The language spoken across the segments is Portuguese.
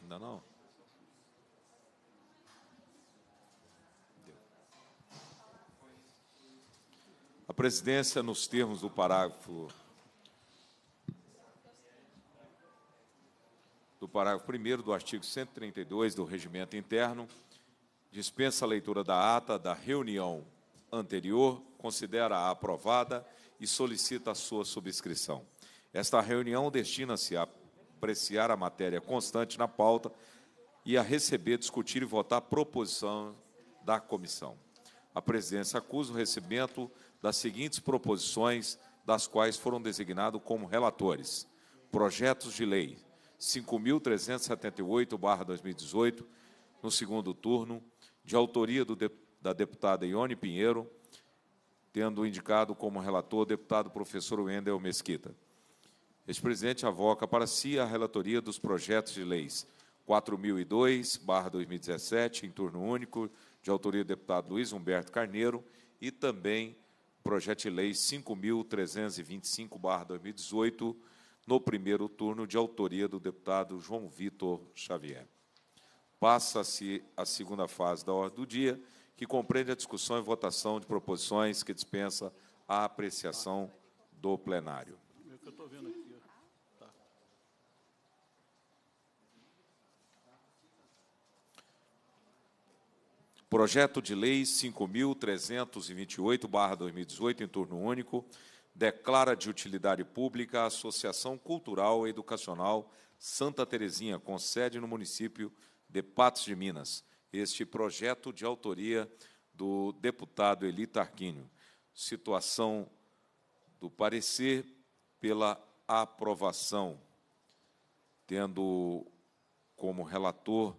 Ainda não? Deu. A presidência, nos termos do parágrafo do parágrafo 1 do artigo 132 do Regimento Interno, dispensa a leitura da ata da reunião anterior, considera-a aprovada e solicita a sua subscrição. Esta reunião destina-se a apreciar a matéria constante na pauta e a receber, discutir e votar a proposição da comissão. A presidência acusa o recebimento das seguintes proposições, das quais foram designados como relatores: projetos de lei 5.378-2018, no segundo turno, de autoria de, da deputada Ione Pinheiro, tendo indicado como relator o deputado professor Wendel Mesquita. Este presidente avoca para si a relatoria dos projetos de leis 4002/2017, em turno único, de autoria do deputado Luiz Humberto Carneiro, e também projeto de lei 5325/2018, no primeiro turno, de autoria do deputado João Vitor Xavier. Passa-se a segunda fase da ordem do dia, que compreende a discussão e votação de proposições que dispensa a apreciação do plenário. É que eu vendo aqui. Projeto de Lei 5.328-2018, em turno único, declara de utilidade pública a Associação Cultural e Educacional Santa Terezinha, com sede no município de Patos de Minas. Este projeto de autoria do deputado Eli Tarquínio. Situação do parecer pela aprovação, tendo como relator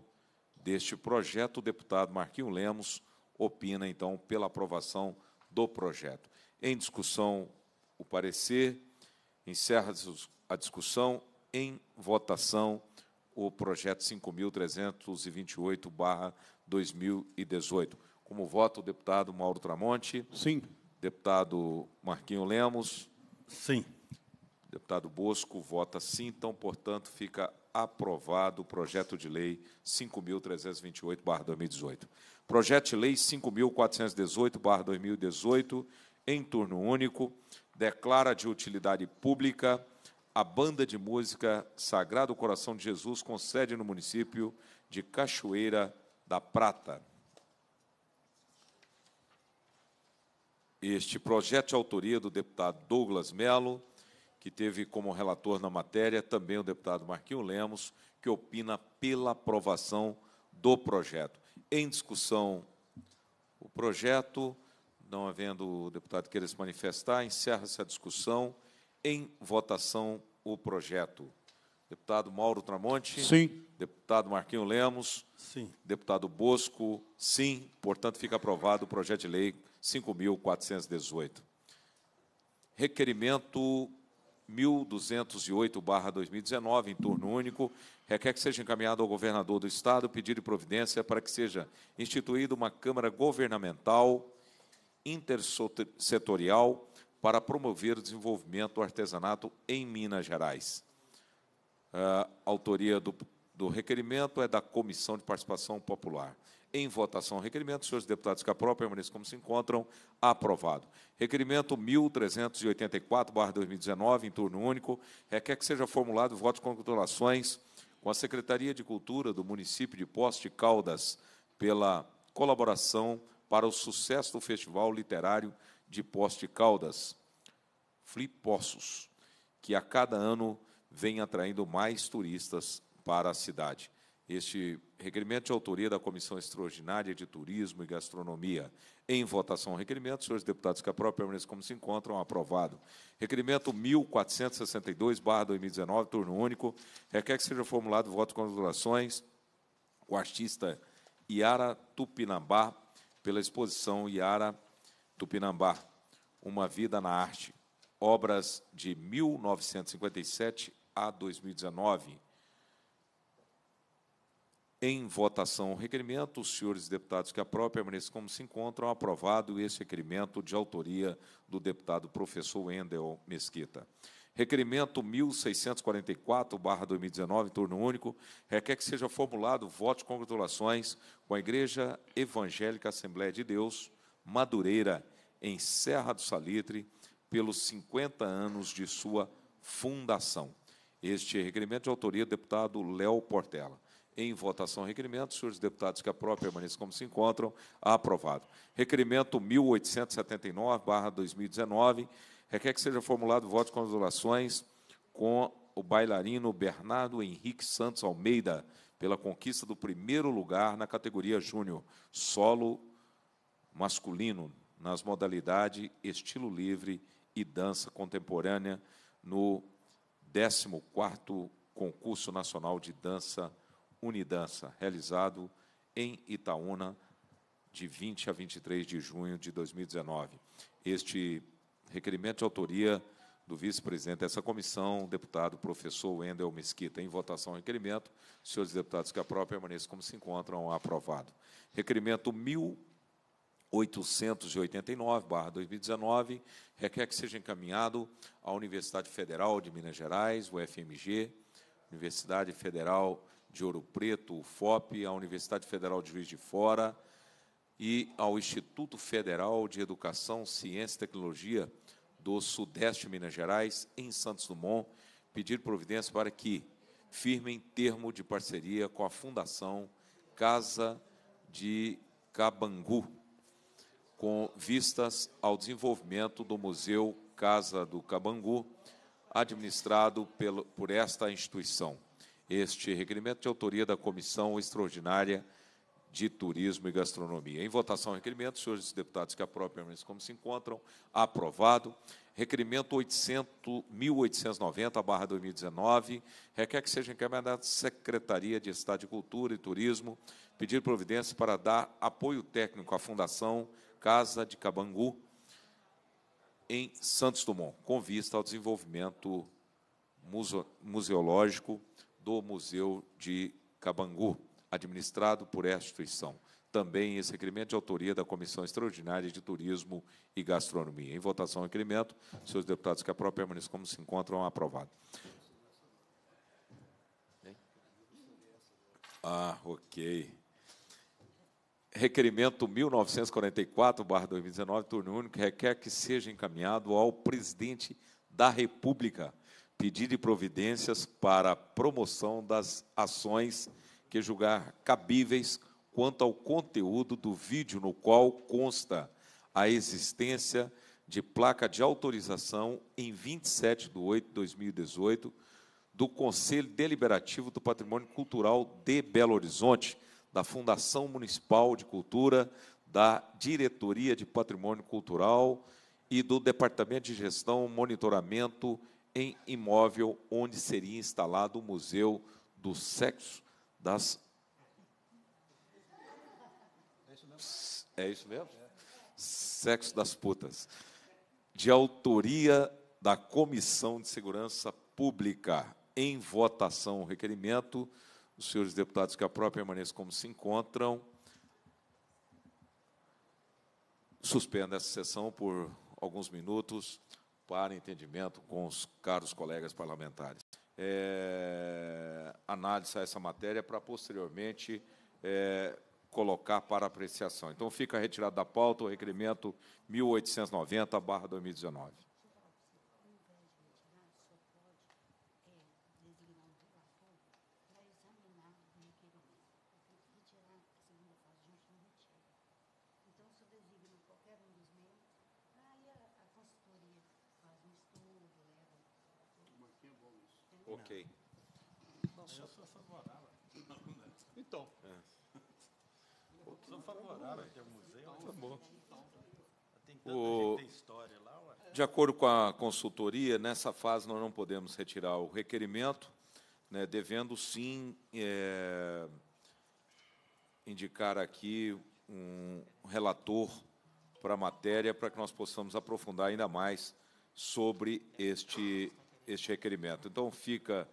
deste projeto. O deputado Marquinho Lemos opina, então, pela aprovação do projeto. Em discussão, o parecer. Encerra a discussão. Em votação, o projeto 5.328-2018. Como vota o deputado Mauro Tramonte? Sim. Deputado Marquinho Lemos? Sim. Deputado Bosco vota sim, então, portanto, fica aprovado o projeto de lei 5.328-2018. Projeto de lei 5.418-2018, em turno único, declara de utilidade pública a banda de música Sagrado Coração de Jesus, com sede no município de Cachoeira da Prata. Este projeto de autoria do deputado Douglas Melo que teve como relator na matéria também o deputado Marquinho Lemos, que opina pela aprovação do projeto. Em discussão, o projeto, não havendo o deputado queira se manifestar, encerra-se a discussão. Em votação, o projeto. Deputado Mauro Tramonte. Sim. Deputado Marquinho Lemos. Sim. Deputado Bosco. Sim. Portanto, fica aprovado o projeto de lei 5.418. Requerimento 1208-2019, em turno único, requer que seja encaminhado ao governador do Estado pedido de providência para que seja instituída uma Câmara Governamental intersetorial para promover o desenvolvimento do artesanato em Minas Gerais. A autoria do, do requerimento é da Comissão de Participação Popular. Em votação, requerimento. Senhores deputados que aprovam, permaneçam como se encontram. Aprovado. Requerimento 1384-2019, em turno único. Requer é, que seja formulado voto de congratulações com a Secretaria de Cultura do município de Poste Caldas pela colaboração para o sucesso do Festival Literário de Poste Caldas, Flipossos, que a cada ano vem atraindo mais turistas para a cidade este requerimento de autoria da Comissão Extraordinária de Turismo e Gastronomia. Em votação, requerimento. Senhores deputados que aprovam, permaneçam como se encontram. Aprovado. Requerimento 1462-2019, turno único. Requer que seja formulado voto com congratulações com artista Iara Tupinambá pela exposição Iara Tupinambá, Uma Vida na Arte. Obras de 1957 a 2019 em votação o requerimento, os senhores deputados que a própria permaneçam como se encontram. Aprovado esse requerimento de autoria do deputado professor Wendel Mesquita. Requerimento 1644-2019, turno único, requer que seja formulado voto de congratulações com a Igreja Evangélica Assembleia de Deus, Madureira, em Serra do Salitre, pelos 50 anos de sua fundação. Este requerimento de autoria do deputado Léo Portela em votação requerimento. Senhores deputados que a própria permaneça como se encontram. Aprovado. Requerimento 1879-2019. Requer que seja formulado voto de congratulações com o bailarino Bernardo Henrique Santos Almeida pela conquista do primeiro lugar na categoria Júnior, solo masculino, nas modalidades estilo livre e dança contemporânea no 14º Concurso Nacional de Dança Contemporânea Unidança, realizado em Itaúna, de 20 a 23 de junho de 2019. Este requerimento de autoria do vice-presidente dessa comissão, deputado professor Wendel Mesquita. Em votação, requerimento. Senhores deputados que a própria permaneça como se encontram. Aprovado. Requerimento 1889-2019 requer que seja encaminhado à Universidade Federal de Minas Gerais, UFMG, Universidade Federal de Ouro Preto, o FOP, à Universidade Federal de Juiz de Fora e ao Instituto Federal de Educação, Ciência e Tecnologia do Sudeste de Minas Gerais, em Santos Dumont, pedir providência para que firmem termo de parceria com a Fundação Casa de Cabangu, com vistas ao desenvolvimento do Museu Casa do Cabangu, administrado pelo, por esta instituição este requerimento de autoria da Comissão Extraordinária de Turismo e Gastronomia. Em votação, requerimento, senhores deputados que própria permaneçam como se encontram. Aprovado. Requerimento 800, 1890, barra 2019, requer que seja encaminhado à Secretaria de Estado de Cultura e Turismo pedir providência para dar apoio técnico à Fundação Casa de Cabangu, em Santos Dumont, com vista ao desenvolvimento museológico do Museu de Cabangu, administrado por esta instituição. Também esse requerimento de autoria da Comissão Extraordinária de Turismo e Gastronomia. Em votação, requerimento. Senhores deputados que a própria permaneçam como se encontram, aprovado. Ah, ok. Requerimento 1944-2019, turno único, requer que seja encaminhado ao presidente da República pedir de providências para a promoção das ações que julgar cabíveis quanto ao conteúdo do vídeo no qual consta a existência de placa de autorização em 27 de 8 de 2018 do Conselho Deliberativo do Patrimônio Cultural de Belo Horizonte, da Fundação Municipal de Cultura, da Diretoria de Patrimônio Cultural e do Departamento de Gestão, Monitoramento em imóvel onde seria instalado o Museu do Sexo das. É isso mesmo? É isso mesmo? Sexo das Putas. De autoria da Comissão de Segurança Pública. Em votação o requerimento. Os senhores deputados que a própria permaneçam como se encontram. Suspendo essa sessão por alguns minutos para entendimento com os caros colegas parlamentares. É, análise a essa matéria para posteriormente é, colocar para apreciação. Então fica retirado da pauta o requerimento 1890/2019. De acordo com a consultoria, nessa fase nós não podemos retirar o requerimento, né, devendo sim é, indicar aqui um relator para a matéria para que nós possamos aprofundar ainda mais sobre este, este requerimento. Então, fica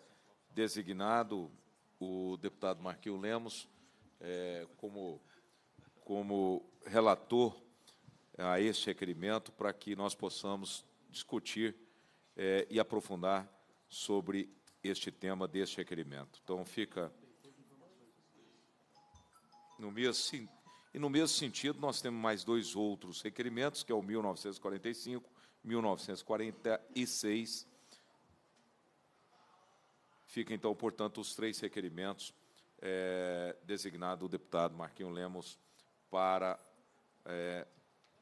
designado o deputado Marquinhos Lemos é, como, como relator a este requerimento para que nós possamos discutir eh, e aprofundar sobre este tema deste requerimento. Então, fica. No mesmo, e no mesmo sentido, nós temos mais dois outros requerimentos, que é o 1945, 1946. Fica, então, portanto, os três requerimentos eh, designado o deputado Marquinho Lemos para eh,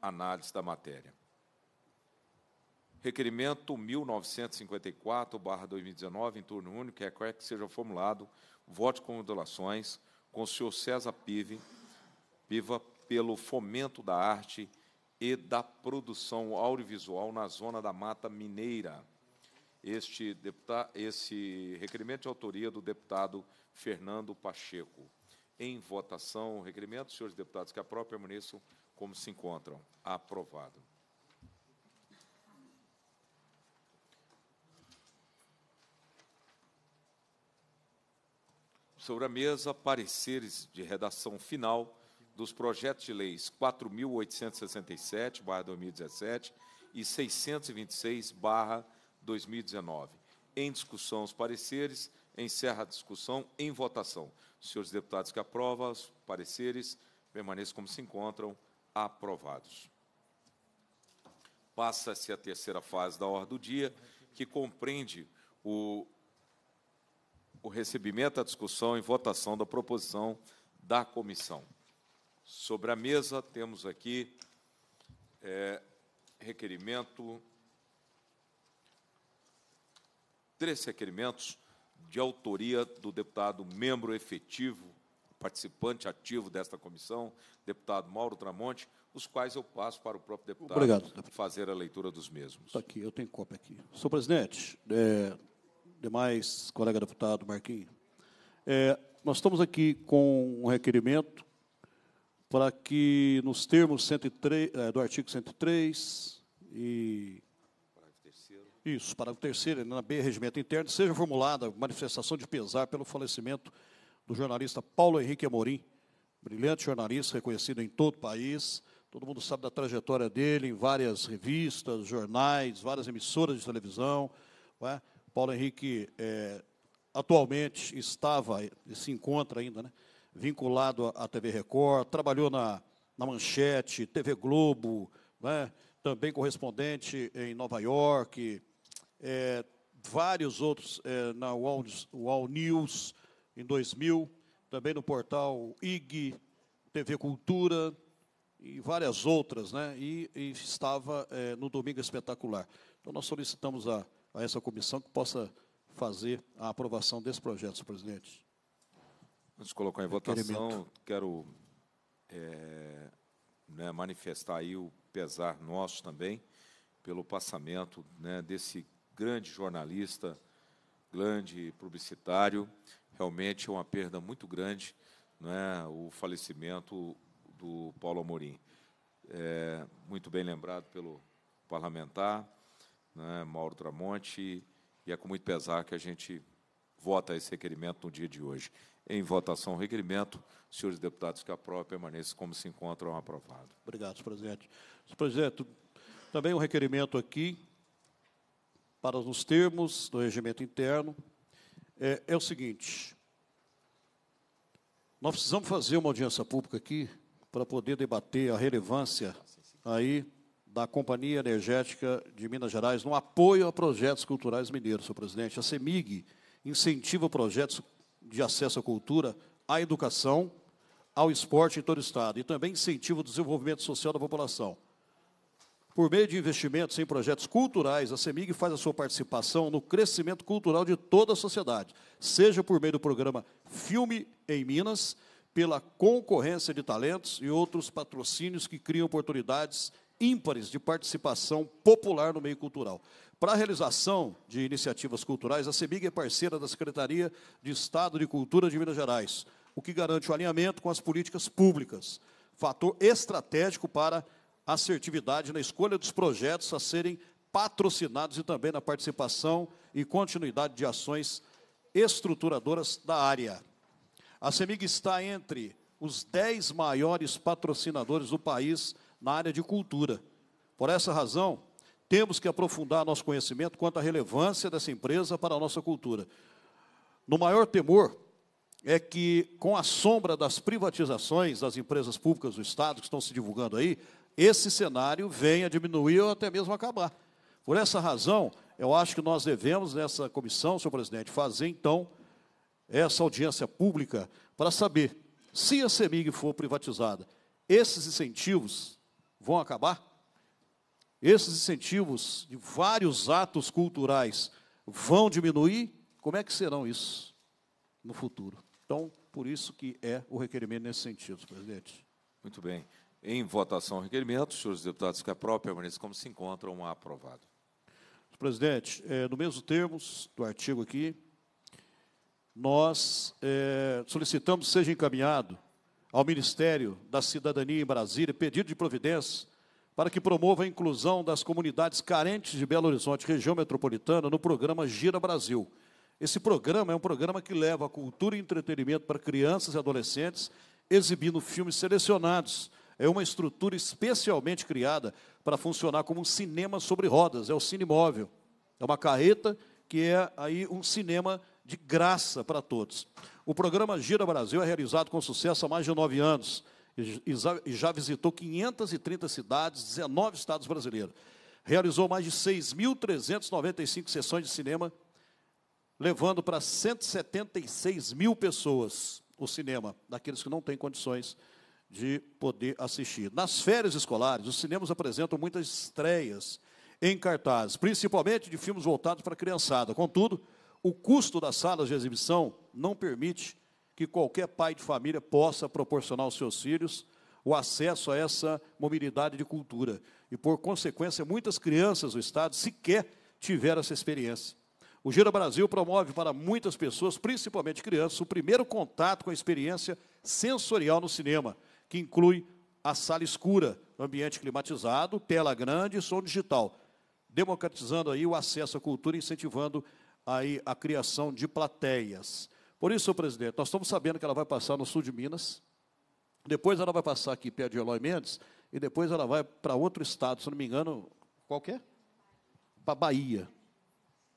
análise da matéria. Requerimento 1954-2019, em turno único, é requer que seja formulado voto com modulações com o senhor César Pive, Piva pelo fomento da arte e da produção audiovisual na zona da Mata Mineira. Este, deputado, esse requerimento de autoria do deputado Fernando Pacheco. Em votação, requerimento, senhores deputados, que a própria permaneçam como se encontram. Aprovado. Sobre a mesa, pareceres de redação final dos projetos de leis 4.867-2017 e 626-2019. Em discussão, os pareceres. Encerra a discussão em votação. Senhores deputados que aprovam os pareceres, permaneçam como se encontram aprovados. Passa-se a terceira fase da ordem do dia, que compreende o, o recebimento, a discussão e votação da proposição da comissão. Sobre a mesa, temos aqui é, requerimento, três requerimentos de autoria do deputado membro efetivo participante ativo desta comissão, deputado Mauro Tramonte, os quais eu passo para o próprio deputado Obrigado, fazer a leitura dos mesmos. Está aqui, eu tenho cópia aqui. Senhor presidente, é, demais colega deputado Marquinhos, é, nós estamos aqui com um requerimento para que, nos termos 103, é, do artigo 103 e isso, parágrafo terceiro, né, na B, regimento interno, seja formulada manifestação de pesar pelo falecimento do jornalista Paulo Henrique Amorim, brilhante jornalista, reconhecido em todo o país. Todo mundo sabe da trajetória dele em várias revistas, jornais, várias emissoras de televisão. É? Paulo Henrique é, atualmente estava, se encontra ainda, né, vinculado à TV Record, trabalhou na, na Manchete, TV Globo, é? também correspondente em Nova York, eh, vários outros eh, na Wall, Wall News, em 2000, também no portal IG, TV Cultura e várias outras, né? E, e estava é, no Domingo Espetacular. Então, nós solicitamos a, a essa comissão que possa fazer a aprovação desse projeto, senhor presidente. Antes de colocar em votação, quero é, né, manifestar aí o pesar nosso também pelo passamento né, desse grande jornalista, grande publicitário realmente é uma perda muito grande né, o falecimento do Paulo Amorim. É, muito bem lembrado pelo parlamentar, né, Mauro Tramonte, e é com muito pesar que a gente vota esse requerimento no dia de hoje. Em votação, o requerimento. Senhores deputados que aprovam, permaneça como se encontram aprovado. Obrigado, senhor presidente. Senhor presidente, também um requerimento aqui para nos termos do regimento interno, é, é o seguinte: nós precisamos fazer uma audiência pública aqui para poder debater a relevância aí da Companhia Energética de Minas Gerais no apoio a projetos culturais mineiros, senhor presidente. A CEMIG incentiva projetos de acesso à cultura, à educação, ao esporte em todo o Estado e também incentiva o desenvolvimento social da população. Por meio de investimentos em projetos culturais, a CEMIG faz a sua participação no crescimento cultural de toda a sociedade, seja por meio do programa Filme em Minas, pela concorrência de talentos e outros patrocínios que criam oportunidades ímpares de participação popular no meio cultural. Para a realização de iniciativas culturais, a CEMIG é parceira da Secretaria de Estado de Cultura de Minas Gerais, o que garante o alinhamento com as políticas públicas, fator estratégico para assertividade na escolha dos projetos a serem patrocinados e também na participação e continuidade de ações estruturadoras da área. A CEMIG está entre os dez maiores patrocinadores do país na área de cultura. Por essa razão, temos que aprofundar nosso conhecimento quanto à relevância dessa empresa para a nossa cultura. No maior temor é que, com a sombra das privatizações das empresas públicas do Estado que estão se divulgando aí, esse cenário venha diminuir ou até mesmo acabar. Por essa razão, eu acho que nós devemos, nessa comissão, senhor presidente, fazer então essa audiência pública para saber se a CEMIG for privatizada, esses incentivos vão acabar? Esses incentivos de vários atos culturais vão diminuir? Como é que serão isso no futuro? Então, por isso que é o requerimento nesse sentido, presidente. Muito bem. Em votação, o requerimento. senhores deputados que própria permaneça como se encontram. Aprovado. Presidente, é, no mesmo termos do artigo aqui, nós é, solicitamos que seja encaminhado ao Ministério da Cidadania em Brasília pedido de providência para que promova a inclusão das comunidades carentes de Belo Horizonte, região metropolitana, no programa Gira Brasil. Esse programa é um programa que leva cultura e entretenimento para crianças e adolescentes, exibindo filmes selecionados é uma estrutura especialmente criada para funcionar como um cinema sobre rodas, é o cinema móvel. É uma carreta que é aí um cinema de graça para todos. O programa Gira Brasil é realizado com sucesso há mais de nove anos e já visitou 530 cidades, 19 estados brasileiros. Realizou mais de 6.395 sessões de cinema, levando para 176 mil pessoas o cinema, daqueles que não têm condições de de poder assistir. Nas férias escolares, os cinemas apresentam muitas estreias em cartaz, principalmente de filmes voltados para a criançada. Contudo, o custo das salas de exibição não permite que qualquer pai de família possa proporcionar aos seus filhos o acesso a essa mobilidade de cultura. E, por consequência, muitas crianças do Estado sequer tiveram essa experiência. O Gira Brasil promove para muitas pessoas, principalmente crianças, o primeiro contato com a experiência sensorial no cinema que inclui a sala escura, ambiente climatizado, tela grande e som digital, democratizando aí o acesso à cultura e incentivando aí a criação de plateias. Por isso, senhor presidente, nós estamos sabendo que ela vai passar no sul de Minas, depois ela vai passar aqui perto de Eloy Mendes, e depois ela vai para outro estado, se não me engano, qualquer? Para Bahia.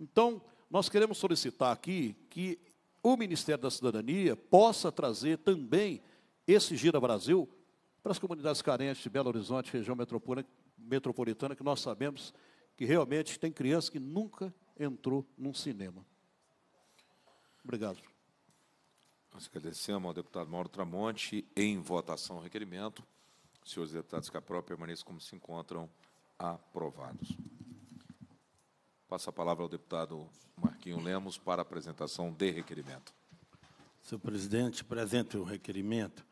Então, nós queremos solicitar aqui que o Ministério da Cidadania possa trazer também esse Gira Brasil para as comunidades carentes de Belo Horizonte, região metropolitana, que nós sabemos que realmente tem criança que nunca entrou num cinema. Obrigado. Nós agradecemos ao deputado Mauro Tramonte. Em votação, requerimento. Os senhores deputados a própria permaneçam como se encontram aprovados. Passa a palavra ao deputado Marquinho Lemos para a apresentação de requerimento. Senhor presidente, apresento o requerimento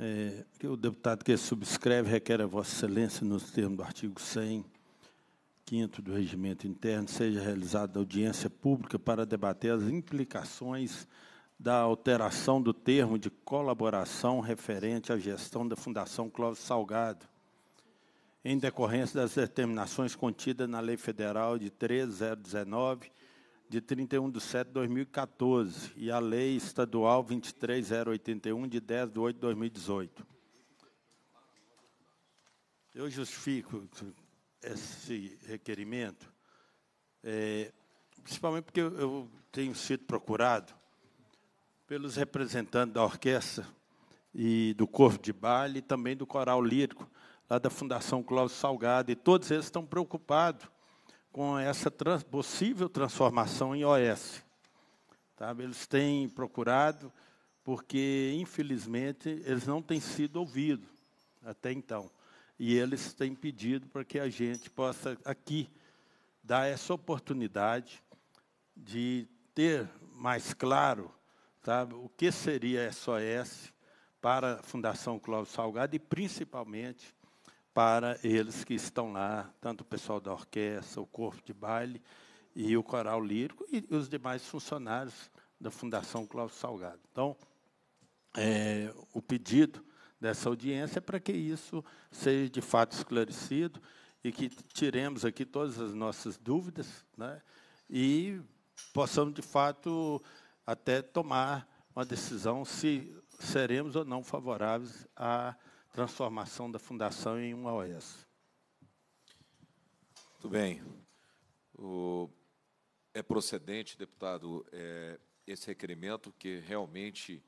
é, o deputado que subscreve requer a Vossa Excelência, nos termos do artigo 100, 5 do Regimento Interno, seja realizada audiência pública para debater as implicações da alteração do termo de colaboração referente à gestão da Fundação Clóvis Salgado, em decorrência das determinações contidas na Lei Federal de 3019 de 31 de 7 de 2014 e a Lei Estadual 23081, de 10 de 8 de 2018. Eu justifico esse requerimento, é, principalmente porque eu, tenho sido procurado pelos representantes da orquestra e do corpo de baile e também do coral lírico, lá da Fundação Cláudio Salgado, e todos eles estão preocupados com essa trans, possível transformação em OS. Tá? Eles têm procurado, porque, infelizmente, eles não têm sido ouvidos até então. E eles têm pedido para que a gente possa aqui dar essa oportunidade de ter mais claro sabe, o que seria SOS para a Fundação Cláudio Salgado e, principalmente, para eles que estão lá, tanto o pessoal da orquestra, o corpo de baile e o coral lírico e os demais funcionários da Fundação Cláudio Salgado. Então, é, o pedido dessa audiência é para que isso seja de fato esclarecido e que tiremos aqui todas as nossas dúvidas né, e possamos, de fato, até tomar uma decisão se seremos ou não favoráveis a transformação da fundação em uma OAS. Muito bem. O... É procedente, deputado, é, esse requerimento que realmente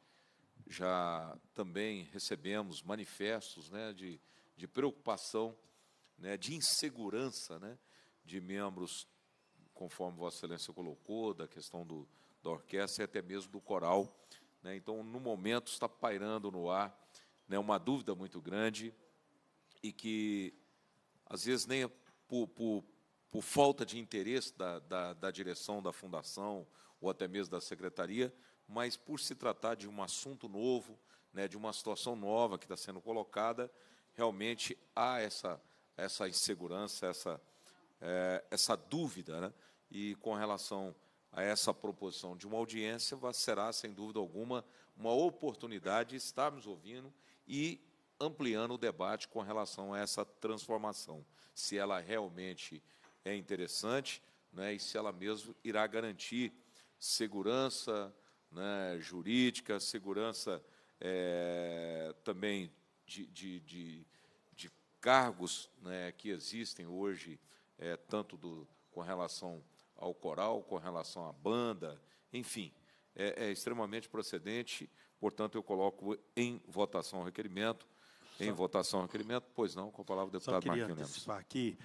já também recebemos manifestos né, de, de preocupação, né, de insegurança né, de membros, conforme Vossa Excelência colocou, da questão do, da orquestra e até mesmo do coral. Né, então, no momento, está pairando no ar né, uma dúvida muito grande e que, às vezes, nem por, por, por falta de interesse da, da, da direção da fundação ou até mesmo da secretaria, mas por se tratar de um assunto novo, né, de uma situação nova que está sendo colocada, realmente há essa, essa insegurança, essa, é, essa dúvida. Né? E com relação a essa proposição de uma audiência, será, sem dúvida alguma, uma oportunidade de estarmos ouvindo e ampliando o debate com relação a essa transformação, se ela realmente é interessante né, e se ela mesmo irá garantir segurança né, jurídica, segurança é, também de, de, de, de cargos né, que existem hoje, é, tanto do, com relação ao coral, com relação à banda, enfim, é, é extremamente procedente Portanto, eu coloco em votação o requerimento. Em Só... votação o requerimento. Pois não, com a palavra do deputado Marquinhos Lemos. antecipar aqui,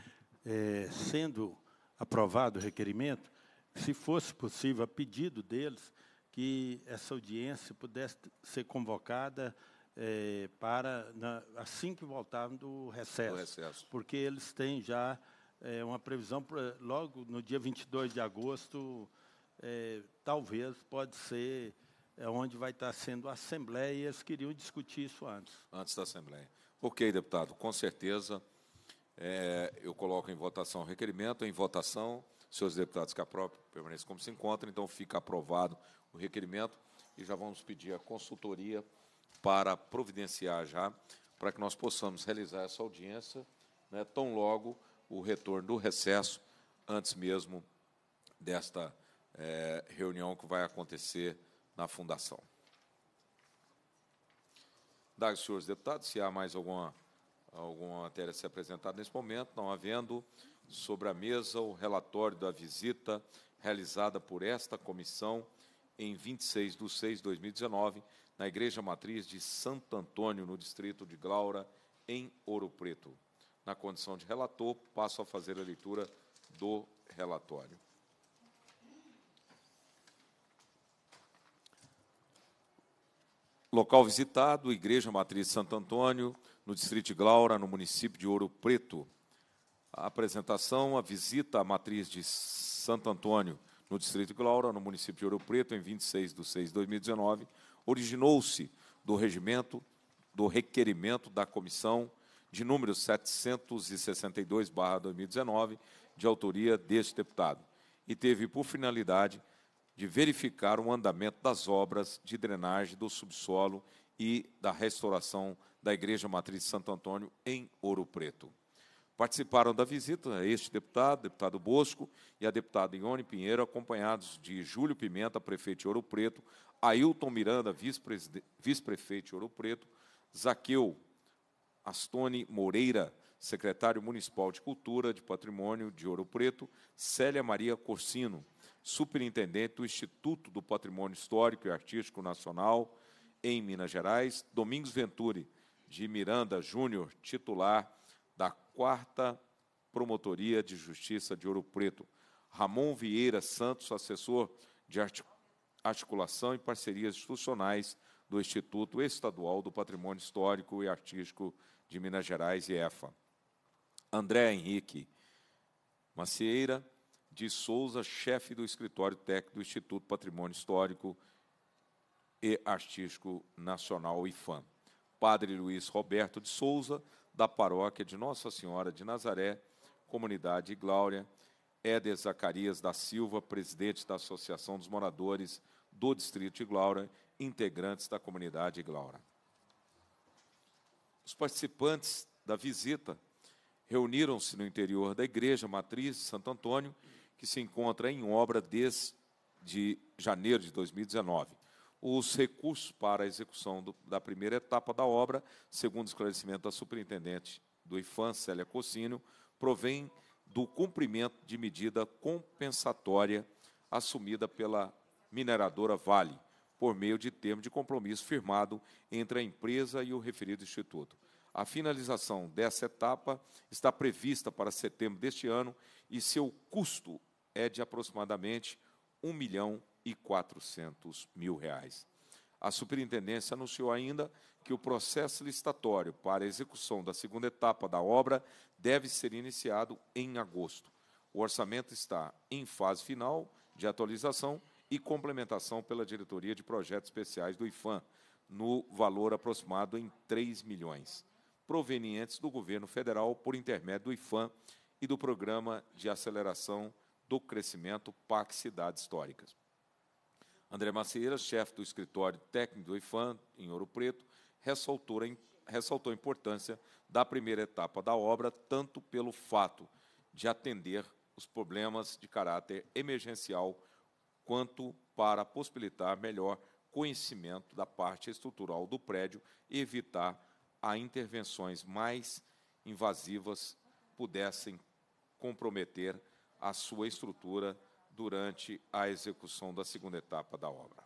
é, sendo aprovado o requerimento, se fosse possível, a pedido deles, que essa audiência pudesse ser convocada é, para na, assim que voltarmos do recesso, do recesso, porque eles têm já é, uma previsão pra, logo no dia 22 de agosto, é, talvez pode ser é onde vai estar sendo a Assembleia, e eles queriam discutir isso antes. Antes da Assembleia. Ok, deputado, com certeza é, eu coloco em votação o requerimento, em votação, seus deputados Caprop permanecem como se encontram, então fica aprovado o requerimento e já vamos pedir a consultoria para providenciar já, para que nós possamos realizar essa audiência né, tão logo o retorno do recesso, antes mesmo desta é, reunião que vai acontecer na fundação. Dados, senhores deputados, se há mais alguma, alguma matéria a ser apresentada nesse momento, não havendo, sobre a mesa o relatório da visita realizada por esta comissão em 26 de 6 de 2019, na Igreja Matriz de Santo Antônio, no distrito de Glaura, em Ouro Preto. Na condição de relator, passo a fazer a leitura do relatório. Local visitado: Igreja Matriz Santo Antônio, no distrito de Glaura, no município de Ouro Preto. A apresentação: a visita à Matriz de Santo Antônio, no distrito de Glaura, no município de Ouro Preto, em 26 de 6 de 2019, originou-se do regimento do requerimento da comissão de número 762/2019, de autoria deste deputado, e teve por finalidade de verificar o andamento das obras de drenagem do subsolo e da restauração da Igreja Matriz de Santo Antônio em Ouro Preto. Participaram da visita este deputado, deputado Bosco, e a deputada Ione Pinheiro, acompanhados de Júlio Pimenta, prefeito de Ouro Preto, Ailton Miranda, vice-prefeito de Ouro Preto, Zaqueu Astone Moreira, secretário municipal de Cultura de Patrimônio de Ouro Preto, Célia Maria Corsino, superintendente do Instituto do Patrimônio Histórico e Artístico Nacional em Minas Gerais, Domingos Venturi de Miranda Júnior, titular da quarta Promotoria de Justiça de Ouro Preto, Ramon Vieira Santos, assessor de articulação e parcerias institucionais do Instituto Estadual do Patrimônio Histórico e Artístico de Minas Gerais, IEFA. André Henrique Macieira, de Souza, chefe do escritório técnico do Instituto Patrimônio Histórico e Artístico Nacional IFAM. Padre Luiz Roberto de Souza, da paróquia de Nossa Senhora de Nazaré, comunidade Glória. Éder Zacarias da Silva, presidente da Associação dos Moradores do Distrito de Glaura, integrantes da comunidade Glaura. Os participantes da visita reuniram-se no interior da Igreja Matriz de Santo Antônio que se encontra em obra desde janeiro de 2019. Os recursos para a execução do, da primeira etapa da obra, segundo esclarecimento da superintendente do IFAM, Célia Cocínio, provém do cumprimento de medida compensatória assumida pela mineradora Vale, por meio de termo de compromisso firmado entre a empresa e o referido instituto. A finalização dessa etapa está prevista para setembro deste ano e seu custo é de aproximadamente 1 milhão e 400 mil reais. A superintendência anunciou ainda que o processo licitatório para a execução da segunda etapa da obra deve ser iniciado em agosto. O orçamento está em fase final de atualização e complementação pela Diretoria de Projetos Especiais do IFAM, no valor aproximado em 3 milhões provenientes do governo federal por intermédio do IFAM e do Programa de Aceleração do Crescimento PAC Cidades Históricas. André Macieira, chefe do escritório técnico do IFAM em Ouro Preto, ressaltou a, ressaltou a importância da primeira etapa da obra, tanto pelo fato de atender os problemas de caráter emergencial, quanto para possibilitar melhor conhecimento da parte estrutural do prédio e evitar a intervenções mais invasivas pudessem comprometer a sua estrutura durante a execução da segunda etapa da obra.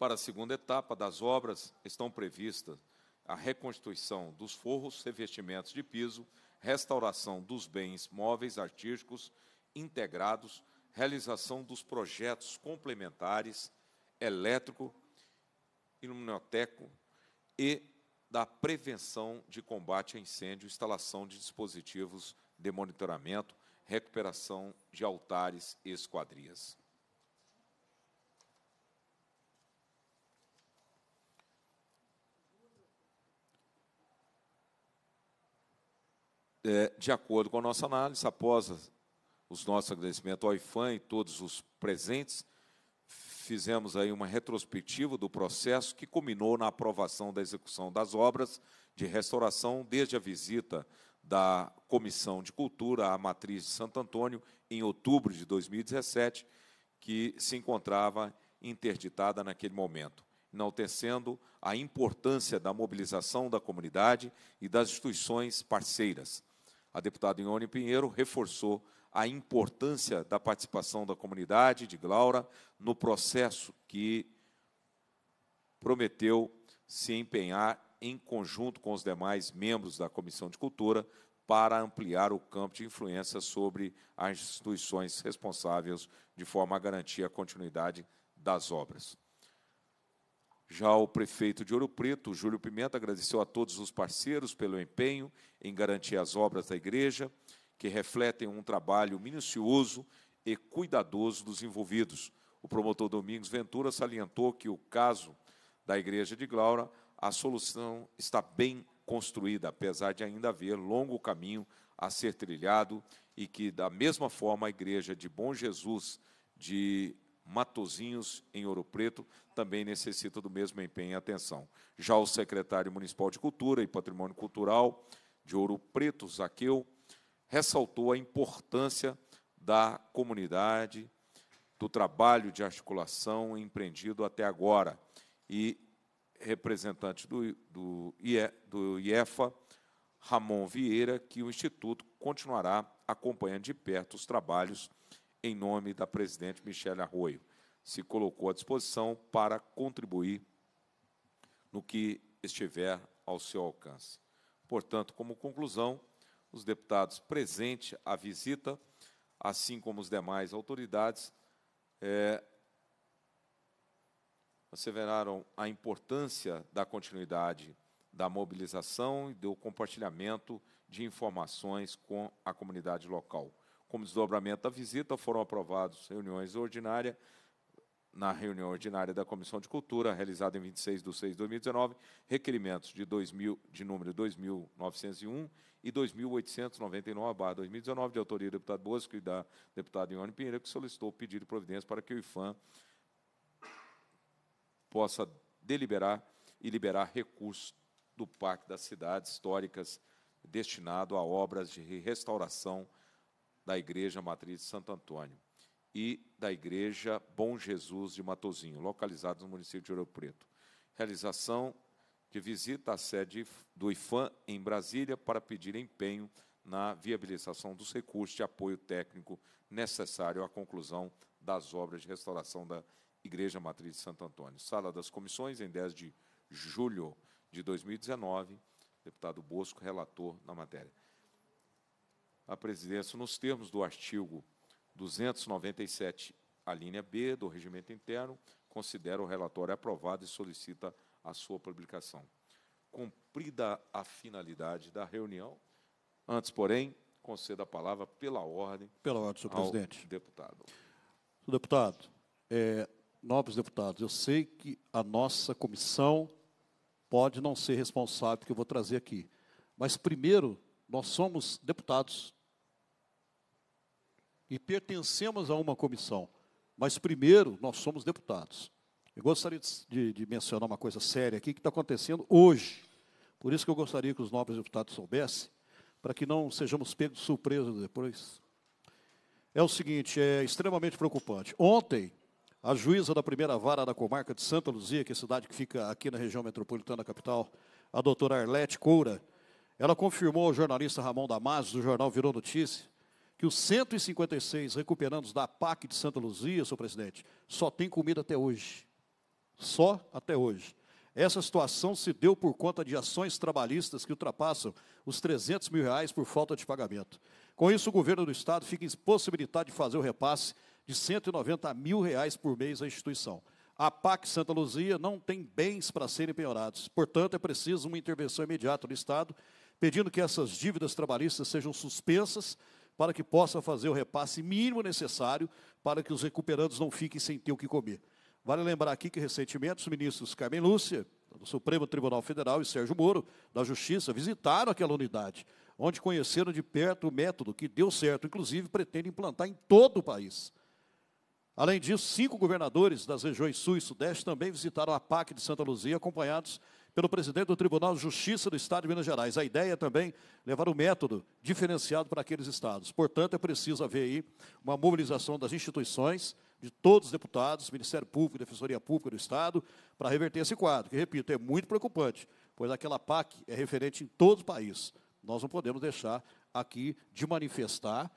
Para a segunda etapa das obras, estão previstas a reconstituição dos forros revestimentos de piso, restauração dos bens móveis artísticos integrados, realização dos projetos complementares elétrico, iluminoteco e da prevenção de combate a incêndio, instalação de dispositivos de monitoramento, recuperação de altares e esquadrias. É, de acordo com a nossa análise, após os nossos agradecimentos ao IFAM e todos os presentes, fizemos aí uma retrospectiva do processo que culminou na aprovação da execução das obras de restauração desde a visita da Comissão de Cultura à Matriz de Santo Antônio em outubro de 2017, que se encontrava interditada naquele momento, enaltecendo a importância da mobilização da comunidade e das instituições parceiras. A deputada Ione Pinheiro reforçou a importância da participação da comunidade de Glaura no processo que prometeu se empenhar em conjunto com os demais membros da Comissão de Cultura para ampliar o campo de influência sobre as instituições responsáveis de forma a garantir a continuidade das obras. Já o prefeito de Ouro Preto, Júlio Pimenta, agradeceu a todos os parceiros pelo empenho em garantir as obras da igreja que refletem um trabalho minucioso e cuidadoso dos envolvidos. O promotor Domingos Ventura salientou que o caso da Igreja de Glaura, a solução está bem construída, apesar de ainda haver longo caminho a ser trilhado e que, da mesma forma, a Igreja de Bom Jesus de Matozinhos, em Ouro Preto, também necessita do mesmo empenho e atenção. Já o secretário municipal de Cultura e Patrimônio Cultural de Ouro Preto, Zaqueu, ressaltou a importância da comunidade, do trabalho de articulação empreendido até agora. E representante do, do, IE, do IEFA, Ramon Vieira, que o Instituto continuará acompanhando de perto os trabalhos em nome da presidente Michele Arroio. Se colocou à disposição para contribuir no que estiver ao seu alcance. Portanto, como conclusão, os deputados presentes à visita, assim como os demais autoridades, é, asseveraram a importância da continuidade da mobilização e do compartilhamento de informações com a comunidade local. Como desdobramento da visita, foram aprovadas reuniões ordinárias na reunião ordinária da Comissão de Cultura, realizada em 26 de 6 de 2019, requerimentos de, 2000, de número 2.901 e 2.899-2019, de autoria do deputado Bosco e da deputada Ione Pinheiro, que solicitou o pedido de providência para que o IFAM possa deliberar e liberar recursos do Parque das Cidades Históricas destinado a obras de restauração da Igreja Matriz de Santo Antônio e da Igreja Bom Jesus de Matozinho, localizados no município de Ouro Preto. Realização de visita à sede do IFAM em Brasília para pedir empenho na viabilização dos recursos de apoio técnico necessário à conclusão das obras de restauração da Igreja Matriz de Santo Antônio. Sala das comissões, em 10 de julho de 2019, deputado Bosco, relator na matéria. A presidência, nos termos do artigo 297, a linha B do Regimento Interno, considera o relatório aprovado e solicita a sua publicação. Cumprida a finalidade da reunião, antes, porém, concedo a palavra pela ordem. Pela ordem, senhor presidente. Deputado. Senhor deputado, é, nobres deputados, eu sei que a nossa comissão pode não ser responsável, que eu vou trazer aqui. Mas, primeiro, nós somos deputados e pertencemos a uma comissão, mas primeiro nós somos deputados. Eu gostaria de, de mencionar uma coisa séria aqui que está acontecendo hoje. Por isso que eu gostaria que os nobres deputados soubessem, para que não sejamos pegos de surpresa depois. É o seguinte, é extremamente preocupante. Ontem, a juíza da primeira vara da comarca de Santa Luzia, que é a cidade que fica aqui na região metropolitana da capital, a doutora Arlete Coura, ela confirmou ao jornalista Ramon Damasio, do jornal Virou Notícia, que os 156 recuperandos da PAC de Santa Luzia, senhor presidente, só tem comida até hoje. Só até hoje. Essa situação se deu por conta de ações trabalhistas que ultrapassam os 300 mil reais por falta de pagamento. Com isso, o governo do Estado fica impossibilitado de fazer o repasse de 190 mil reais por mês à instituição. A PAC Santa Luzia não tem bens para serem penhorados. Portanto, é preciso uma intervenção imediata do Estado, pedindo que essas dívidas trabalhistas sejam suspensas para que possa fazer o repasse mínimo necessário para que os recuperandos não fiquem sem ter o que comer. Vale lembrar aqui que recentemente os ministros Carmen Lúcia, do Supremo Tribunal Federal, e Sérgio Moro, da Justiça, visitaram aquela unidade, onde conheceram de perto o método que deu certo, inclusive pretende implantar em todo o país. Além disso, cinco governadores das regiões Sul e Sudeste também visitaram a PAC de Santa Luzia, acompanhados pelo presidente do Tribunal de Justiça do Estado de Minas Gerais. A ideia é também levar o um método diferenciado para aqueles estados. Portanto, é preciso haver aí uma mobilização das instituições, de todos os deputados, Ministério Público, Defensoria Pública do Estado, para reverter esse quadro, que, repito, é muito preocupante, pois aquela PAC é referente em todo o país. Nós não podemos deixar aqui de manifestar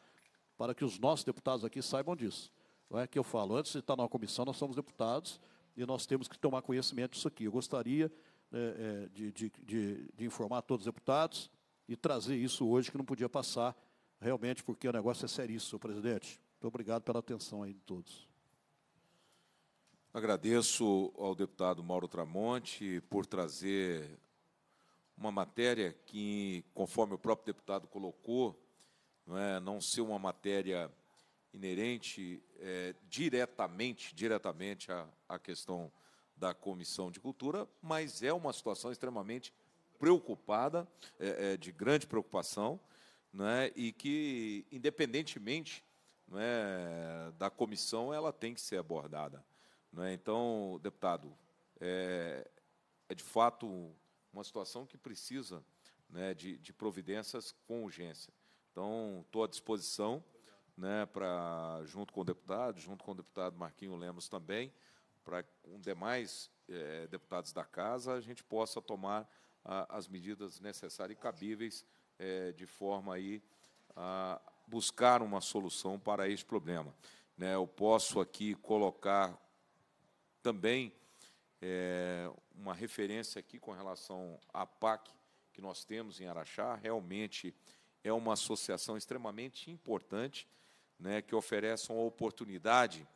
para que os nossos deputados aqui saibam disso. Não é que eu falo, antes de estar na comissão, nós somos deputados e nós temos que tomar conhecimento disso aqui. Eu gostaria é, é, de, de, de, de informar todos os deputados e trazer isso hoje, que não podia passar realmente, porque o negócio é seríssimo, senhor presidente. Muito obrigado pela atenção aí de todos. Agradeço ao deputado Mauro Tramonte por trazer uma matéria que, conforme o próprio deputado colocou, não, é, não ser uma matéria inerente é, diretamente, diretamente à, à questão da Comissão de Cultura, mas é uma situação extremamente preocupada, é, é, de grande preocupação, né, e que, independentemente né, da comissão, ela tem que ser abordada. Né? Então, deputado, é, é, de fato uma situação que precisa né, de, de providências com urgência. Então, estou à disposição né, para, junto com o deputado, junto com o deputado Marquinho Lemos também, para com demais eh, deputados da casa a gente possa tomar ah, as medidas necessárias e cabíveis eh, de forma aí a buscar uma solução para este problema. Né, eu posso aqui colocar também eh, uma referência aqui com relação à PAC que nós temos em Araxá, realmente é uma associação extremamente importante, né, que oferece uma oportunidade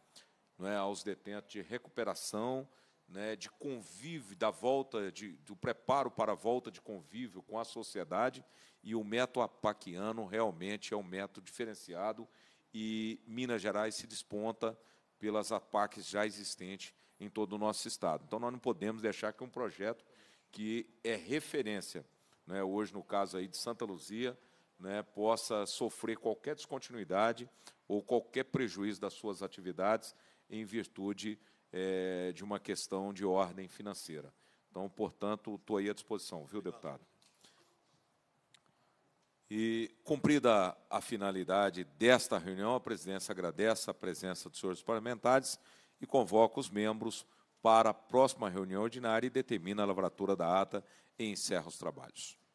né, aos detentos de recuperação, né, de convívio, da volta, de, do preparo para a volta de convívio com a sociedade. E o método apaquiano realmente é um método diferenciado e Minas Gerais se desponta pelas APACs já existentes em todo o nosso estado. Então, nós não podemos deixar que um projeto que é referência, né, hoje no caso aí de Santa Luzia, né, possa sofrer qualquer descontinuidade ou qualquer prejuízo das suas atividades em virtude é, de uma questão de ordem financeira. Então, portanto, estou aí à disposição, viu, deputado? E, cumprida a finalidade desta reunião, a presidência agradece a presença dos senhores parlamentares e convoca os membros para a próxima reunião ordinária e determina a lavratura da ata e encerra os trabalhos.